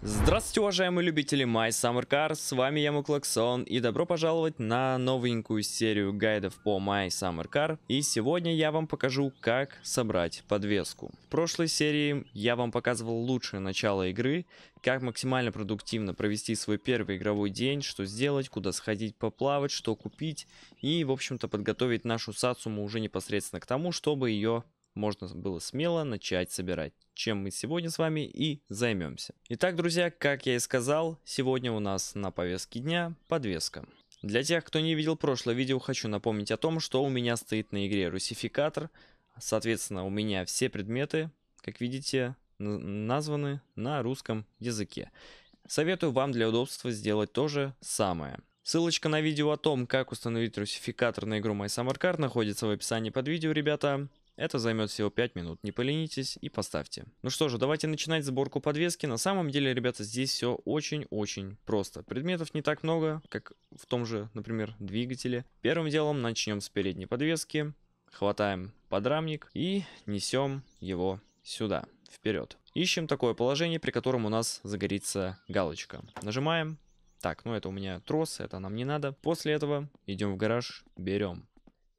Здравствуйте, уважаемые любители My Summer Car, с вами я Муклаксон и добро пожаловать на новенькую серию гайдов по My Summer Car. И сегодня я вам покажу, как собрать подвеску. В прошлой серии я вам показывал лучшее начало игры, как максимально продуктивно провести свой первый игровой день, что сделать, куда сходить поплавать, что купить и, в общем-то, подготовить нашу Сацуму уже непосредственно к тому, чтобы ее можно было смело начать собирать, чем мы сегодня с вами и займемся. Итак, друзья, как я и сказал, сегодня у нас на повестке дня подвеска. Для тех, кто не видел прошлое видео, хочу напомнить о том, что у меня стоит на игре русификатор. Соответственно, у меня все предметы, как видите, названы на русском языке. Советую вам для удобства сделать то же самое. Ссылочка на видео о том, как установить русификатор на игру My находится в описании под видео, ребята. Это займет всего 5 минут, не поленитесь и поставьте. Ну что же, давайте начинать сборку подвески. На самом деле, ребята, здесь все очень-очень просто. Предметов не так много, как в том же, например, двигателе. Первым делом начнем с передней подвески. Хватаем подрамник и несем его сюда, вперед. Ищем такое положение, при котором у нас загорится галочка. Нажимаем. Так, ну это у меня трос, это нам не надо. После этого идем в гараж, берем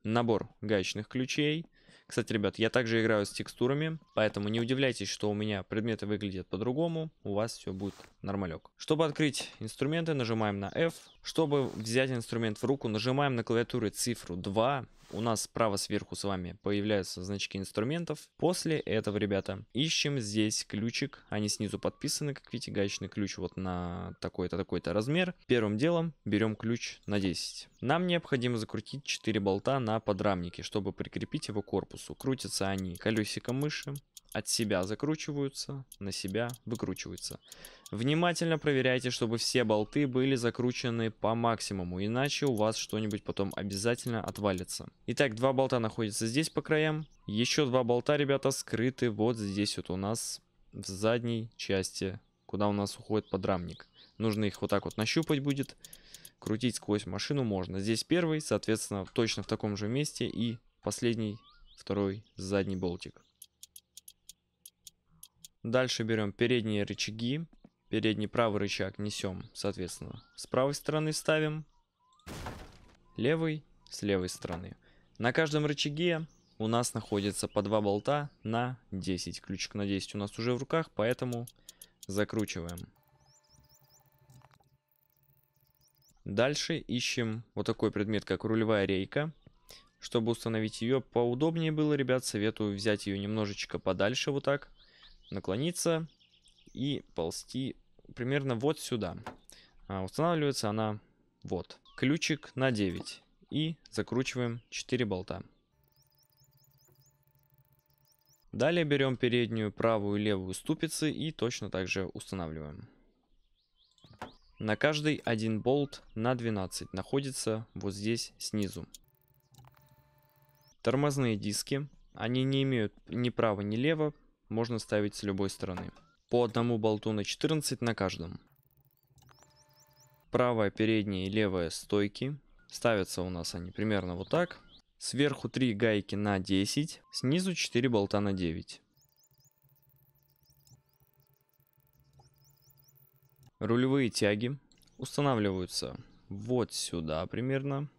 набор гаечных ключей, кстати, ребят, я также играю с текстурами, поэтому не удивляйтесь, что у меня предметы выглядят по-другому, у вас все будет нормалек. Чтобы открыть инструменты, нажимаем на F, чтобы взять инструмент в руку, нажимаем на клавиатуре цифру 2. У нас справа сверху с вами появляются значки инструментов. После этого, ребята, ищем здесь ключик. Они снизу подписаны, как видите, гаечный ключ вот на такой-то, такой-то размер. Первым делом берем ключ на 10. Нам необходимо закрутить 4 болта на подрамнике, чтобы прикрепить его к корпусу. Крутятся они колесиком мыши от себя закручиваются, на себя выкручиваются. Внимательно проверяйте, чтобы все болты были закручены по максимуму, иначе у вас что-нибудь потом обязательно отвалится. Итак, два болта находятся здесь по краям. Еще два болта, ребята, скрыты вот здесь вот у нас в задней части, куда у нас уходит подрамник. Нужно их вот так вот нащупать будет. Крутить сквозь машину можно. Здесь первый, соответственно, точно в таком же месте и последний, второй задний болтик. Дальше берем передние рычаги. Передний правый рычаг несем, соответственно, с правой стороны ставим. Левый с левой стороны. На каждом рычаге у нас находится по два болта на 10. Ключик на 10 у нас уже в руках, поэтому закручиваем. Дальше ищем вот такой предмет, как рулевая рейка. Чтобы установить ее поудобнее было, ребят, советую взять ее немножечко подальше вот так наклониться и ползти примерно вот сюда. А устанавливается она вот. Ключик на 9 и закручиваем 4 болта. Далее берем переднюю правую и левую ступицы и точно так же устанавливаем. На каждый один болт на 12 находится вот здесь снизу. Тормозные диски. Они не имеют ни права, ни лево, можно ставить с любой стороны. По одному болту на 14 на каждом. Правая, передняя и левая стойки. Ставятся у нас они примерно вот так. Сверху 3 гайки на 10, снизу 4 болта на 9. Рулевые тяги устанавливаются вот сюда примерно.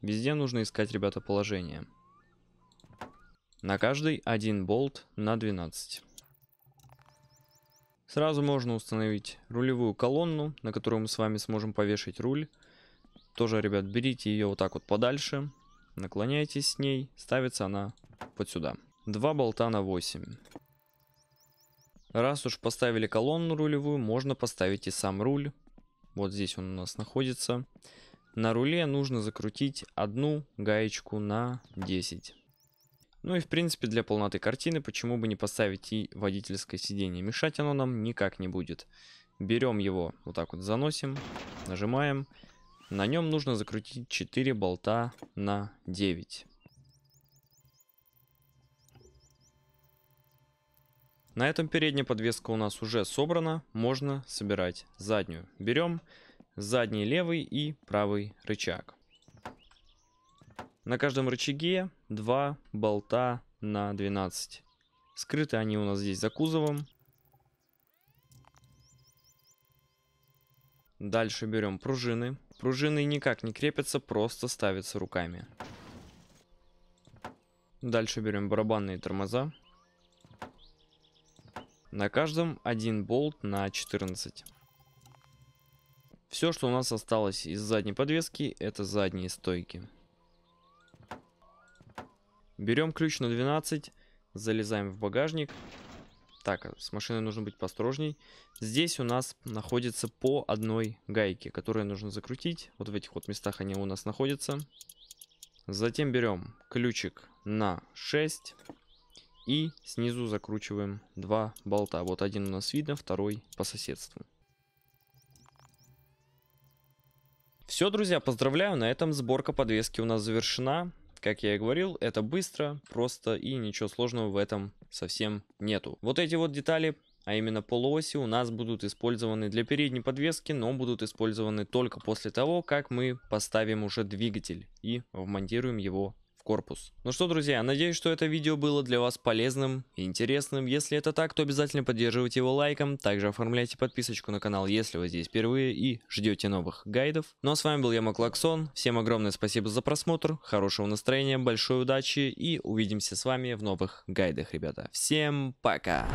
Везде нужно искать, ребята, положение. На каждый один болт на 12. Сразу можно установить рулевую колонну, на которую мы с вами сможем повешать руль. Тоже, ребят, берите ее вот так вот подальше, наклоняйтесь с ней, ставится она вот сюда. Два болта на 8. Раз уж поставили колонну рулевую, можно поставить и сам руль. Вот здесь он у нас находится. На руле нужно закрутить одну гаечку на 10. Ну и в принципе для полноты картины, почему бы не поставить и водительское сиденье. Мешать оно нам никак не будет. Берем его, вот так вот заносим, нажимаем. На нем нужно закрутить 4 болта на 9. На этом передняя подвеска у нас уже собрана, можно собирать заднюю. Берем задний левый и правый рычаг. На каждом рычаге два болта на 12. Скрыты они у нас здесь за кузовом. Дальше берем пружины. Пружины никак не крепятся, просто ставятся руками. Дальше берем барабанные тормоза. На каждом один болт на 14. Все, что у нас осталось из задней подвески, это задние стойки. Берем ключ на 12, залезаем в багажник. Так, а с машиной нужно быть посторожней. Здесь у нас находится по одной гайке, которую нужно закрутить. Вот в этих вот местах они у нас находятся. Затем берем ключик на 6 и снизу закручиваем два болта. Вот один у нас видно, второй по соседству. Все, друзья, поздравляю, на этом сборка подвески у нас завершена. Как я и говорил, это быстро, просто и ничего сложного в этом совсем нету. Вот эти вот детали а именно полуоси у нас будут использованы для передней подвески, но будут использованы только после того, как мы поставим уже двигатель и вмонтируем его корпус. Ну что, друзья, надеюсь, что это видео было для вас полезным и интересным. Если это так, то обязательно поддерживайте его лайком. Также оформляйте подписочку на канал, если вы здесь впервые и ждете новых гайдов. Ну а с вами был я, Клаксон. Всем огромное спасибо за просмотр, хорошего настроения, большой удачи и увидимся с вами в новых гайдах, ребята. Всем пока!